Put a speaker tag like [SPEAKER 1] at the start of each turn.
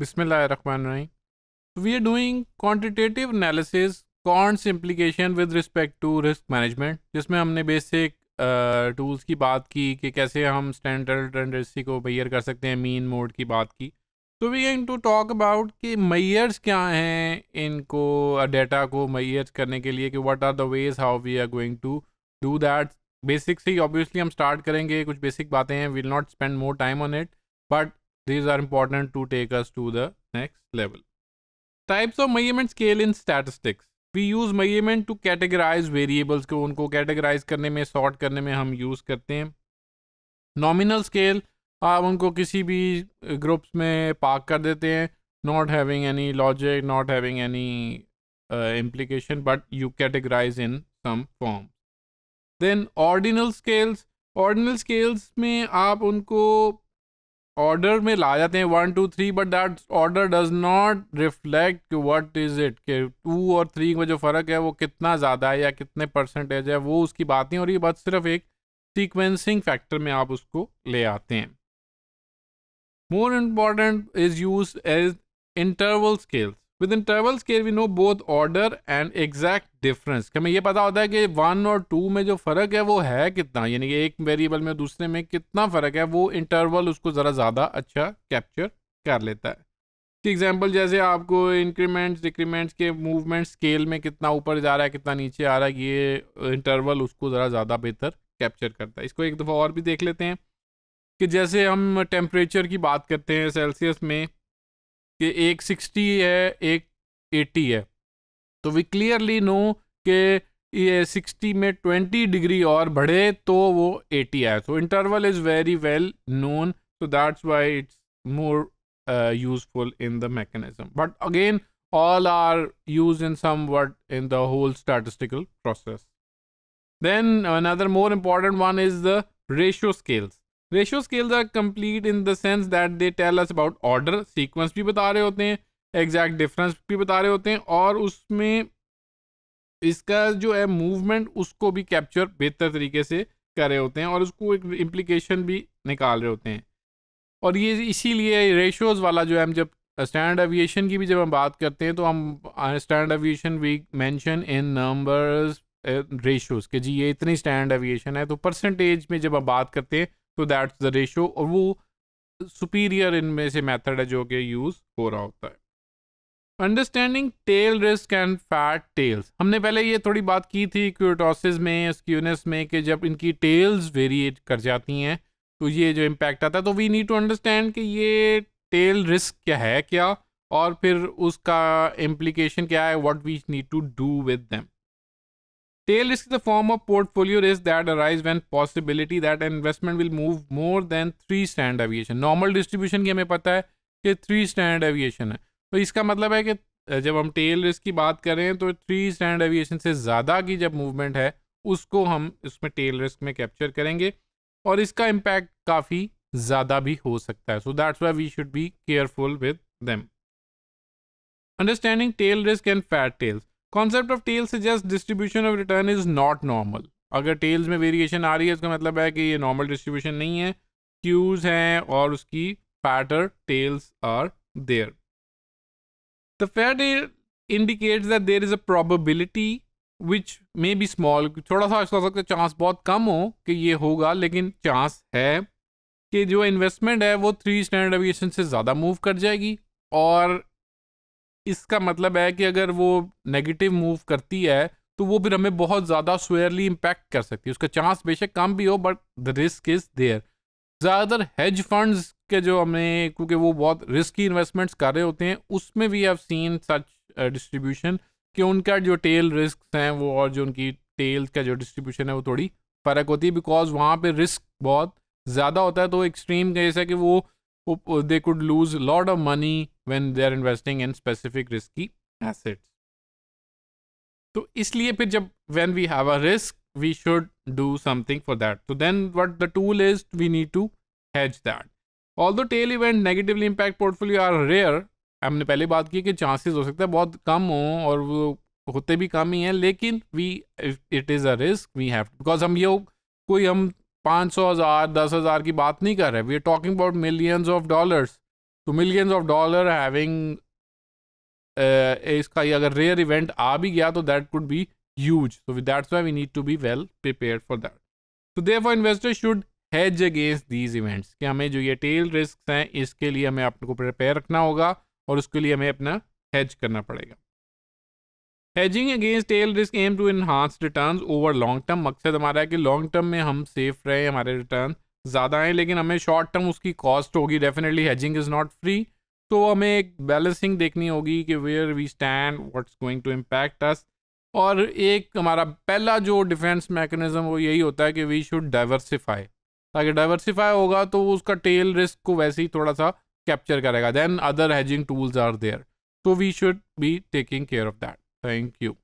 [SPEAKER 1] Bismillahirrahmanirrahim. रही we are doing quantitative analysis quant's implication with respect to risk management जिसमें हमने basic tools uh, की बात की कि कैसे हम स्टैंडर्ड टेंडेंसी को मैयर कर सकते हैं मीन मोड की बात की तो we going to talk about कि मैयर्स क्या हैं इनको डेटा uh, को मैयर्स करने के लिए कि what are the ways how we are going to do that basic से ऑब्वियसली हम स्टार्ट करेंगे कुछ बेसिक बातें हैं will not spend more time on it but These are important to take us to the next level. Types of measurement scale in statistics. We use मईमेंट to categorize variables को उनको categorise करने में sort करने में हम use करते हैं नॉमिनल स्केल आप उनको किसी भी ग्रुप्स uh, में पार्क कर देते हैं not having any logic not having any implication but you categorize in some form then ordinal scales ordinal scales में आप उनको ऑर्डर में ला जाते हैं one two three but that order does not reflect what is it के two और three में जो फ़र्क है वो कितना ज़्यादा है या कितने परसेंटेज है वो उसकी बात नहीं और ये बात सिर्फ एक सीक्वेंसिंग फैक्टर में आप उसको ले आते हैं more important is use as interval scales with interval care we know both order and exact difference हमें ये पता होता है कि वन और टू में जो फ़र्क है वो है कितना यानी कि एक वेरिएबल में दूसरे में कितना फ़र्क है वो इंटरवल उसको ज़रा ज़्यादा अच्छा कैप्चर कर लेता है कि एग्जाम्पल जैसे आपको इंक्रीमेंट्स डिक्रीमेंट्स के मूवमेंट स्केल में कितना ऊपर जा रहा है कितना नीचे आ रहा है ये इंटरवल उसको ज़रा ज़्यादा बेहतर कैप्चर करता है इसको एक दफ़ा और भी देख लेते हैं कि जैसे हम टेम्परेचर की बात करते हैं सेल्सियस में कि एक सिक्सटी है एक एटी है तो वी क्लियरली नो कि ये सिक्सटी में ट्वेंटी डिग्री और बढ़े तो वो एटी आए तो interval is very well known so that's why it's more useful in the mechanism but again all are use in somewhat in the whole statistical process then another more important one is the ratio scales ratio scales are complete in the sense that they tell us about order sequence भी बता रहे होते हैं exact difference भी बता रहे होते हैं और उसमें इसका जो है मूवमेंट उसको भी कैप्चर बेहतर तरीके से कर रहे होते हैं और उसको एक इम्प्लीकेशन भी निकाल रहे होते हैं और ये इसीलिए रेशोज़ वाला जो है हम जब स्टैंड एविएशन की भी जब हम बात करते हैं तो हम standard deviation we mention in numbers ratios के जी ये इतनी स्टैंड एविएशन है तो परसेंटेज में जब हम बात करते हैं तो दैट्स द रेशो और वो सुपीरियर इनमें से मेथड है जो कि यूज़ हो रहा होता है understanding tail risk and fat tails हमने पहले ये थोड़ी बात की थी क्यूटोसिस में स्क्यूनेस में कि जब इनकी टेल्स वेरिएट कर जाती हैं तो ये जो इम्पैक्ट आता है तो वी नीड टू अंडरस्टैंड कि ये टेल रिस्क क्या है क्या और फिर उसका इम्प्लीकेशन क्या है what we need to do with them tail risk the form of portfolio portfolio risk that arises when possibility that an investment will move more than three standard deviation. की हमें पता है कि थ्री स्टैंड एविएशन है तो इसका मतलब है कि जब हम टेल रिस्क की बात करें तो थ्री स्टैंड एविएशन से ज़्यादा की जब मूवमेंट है उसको हम इसमें टेल रिस्क में कैप्चर करेंगे और इसका इम्पैक्ट काफ़ी ज़्यादा भी हो सकता है so that's why we should be careful with them understanding tail risk and fat tails concept of tail suggest distribution of return is not normal अगर टेल्स में वेरिएशन आ रही है इसका मतलब है कि ये नॉर्मल डिस्ट्रीब्यूशन नहीं है क्यूज हैं और उसकी fatter tails are there the fair tail indicates that there is a probability which may be small थोड़ा सा ऐसा हो सकता है चांस बहुत कम हो कि ये होगा लेकिन चांस है कि जो इन्वेस्टमेंट है वो थ्री स्टैंडर्ड एविएशन से ज़्यादा मूव कर जाएगी और इसका मतलब है कि अगर वो नेगेटिव मूव करती है तो वो फिर हमें बहुत ज़्यादा स्वेयरली इम्पैक्ट कर सकती है उसका चांस बेशक कम भी हो but the risk is there ज़्यादातर हेज फंड्स के जो हमें क्योंकि वो बहुत रिस्की इन्वेस्टमेंट्स कर रहे होते हैं उसमें भी हैव सीन सच डिस्ट्रीब्यूशन कि उनका जो टेल रिस्क हैं वो और जो उनकी टेल का जो डिस्ट्रीब्यूशन है वो थोड़ी फ़र्क होती है बिकॉज वहाँ पर रिस्क बहुत ज़्यादा होता है तो एक्सट्रीम केस कि वो they could lose lot of money when they are investing in specific risky assets तो इसलिए फिर जब when we have a risk we should do something for that so then what the tool is we need to hedge that although tail event negatively impact portfolio are rare हमने पहले बात की कि chances हो सकता है बहुत कम हो और वो होते भी कम ही हैं लेकिन we it is a risk we have because हम ये कोई हम पाँच सौ हज़ार दस हज़ार की बात नहीं कर रहे we are talking about millions of dollars to millions of dollar having इसका ये अगर रेयर इवेंट आ भी गया तो that could be huge so that's why we need to be well prepare for that तो therefore investor should hedge against these events कि हमें जो ये टेल रिस्क हैं इसके लिए हमें आपको प्रिपेयर रखना होगा और उसके लिए हमें अपना हैज करना पड़ेगा hedging against tail risk aim to enhance return over long term मकसद हमारा है कि लॉन्ग टर्म में हम सेफ रहें हमारे रिटर्न ज़्यादा हैं लेकिन हमें शॉर्ट टर्म उसकी कॉस्ट होगी definitely hedging is not free तो हमें एक बैलेंसिंग देखनी होगी कि where we stand what's going to impact us और एक हमारा पहला जो डिफेंस मैकेनिज्म वो यही होता है कि वी शुड डाइवर्सिफाई ताकि डाइवर्सिफाई होगा तो उसका टेल रिस्क को वैसे ही थोड़ा सा कैप्चर करेगा then other hedging tools are there तो we should be taking care of that thank you